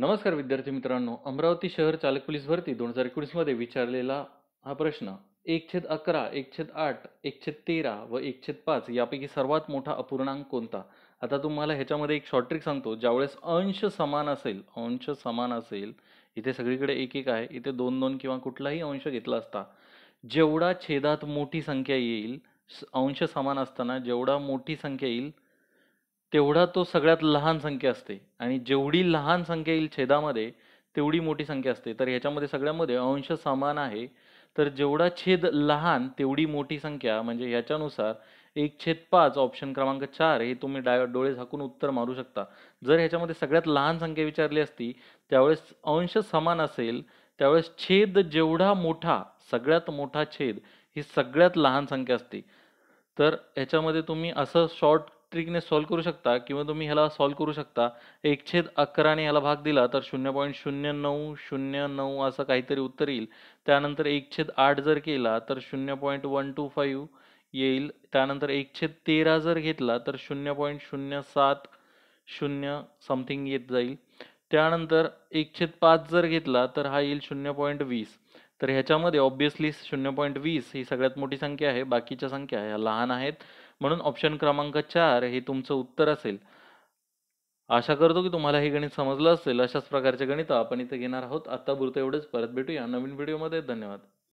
नमस्कार विद्यार्थी मित्रांनो अमरावती शहर चालक पोलीस भरती दोन हजार एकोणीसमध्ये विचारलेला हा प्रश्न एक छेद अकरा एक छेद आठ एक छेद तेरा व एक छेद पाच यापैकी सर्वात मोठा अपूर्णांक कोणता आता तुम्हाला ह्याच्यामध्ये एक शॉर्ट ट्रिक सांगतो ज्यावेळेस अंश समान असेल अंश समान असेल इथे सगळीकडे एक एक आहे इथे दोन दोन किंवा कुठलाही अंश घेतला असता जेवढा छेदात मोठी संख्या येईल अंश समान असताना जेवढा मोठी संख्या येईल तेवढा तो सगळ्यात लहान संख्या असते आणि जेवढी लहान संख्या येईल छेदामध्ये तेवढी मोठी संख्या असते तर ह्याच्यामध्ये सगळ्यामध्ये अंश समान आहे तर जेवढा छेद लहान तेवढी मोठी संख्या म्हणजे ह्याच्यानुसार एक छेद पाच ऑप्शन क्रमांक चार हे तुम्ही डाय डोळे झाकून उत्तर मारू शकता जर ह्याच्यामध्ये सगळ्यात लहान संख्या विचारली असती त्यावेळेस अंश समान असेल त्यावेळेस छेद जेवढा मोठा सगळ्यात मोठा छेद ही सगळ्यात लहान संख्या असते तर ह्याच्यामध्ये तुम्ही असं शॉर्ट ट्रिकने सॉल्व करू शकता किंवा तुम्ही ह्याला सॉल्व करू शकता एक छेद अकराने ह्याला भाग दिला तर शून्य पॉईंट शून्य नऊ शून्य नऊ असं काहीतरी उत्तर येईल त्यानंतर एक छेद आठ जर केला तर शून्य पॉईंट वन टू फाईव्ह येईल त्यानंतर एक छेद तेरा जर घेतला तर शून्य पॉईंट शून्य सात शून्य समथिंग येत जाईल त्यानंतर एकशे पाच जर घेतला तर हा येईल शून्य पॉईंट वीस तर ह्याच्यामध्ये ऑब्व्हियसली शून्य पॉईंट वीस ही सगळ्यात मोठी संख्या आहे बाकीच्या संख्या ह्या लहान आहेत म्हणून ऑप्शन क्रमांक चार हे तुमचं उत्तर असेल आशा करतो की तुम्हाला हे गणित समजलं असेल अशाच प्रकारचे गणित आपण इथे घेणार आहोत आता पुरतं एवढंच परत भेटूया नवीन व्हिडिओमध्ये धन्यवाद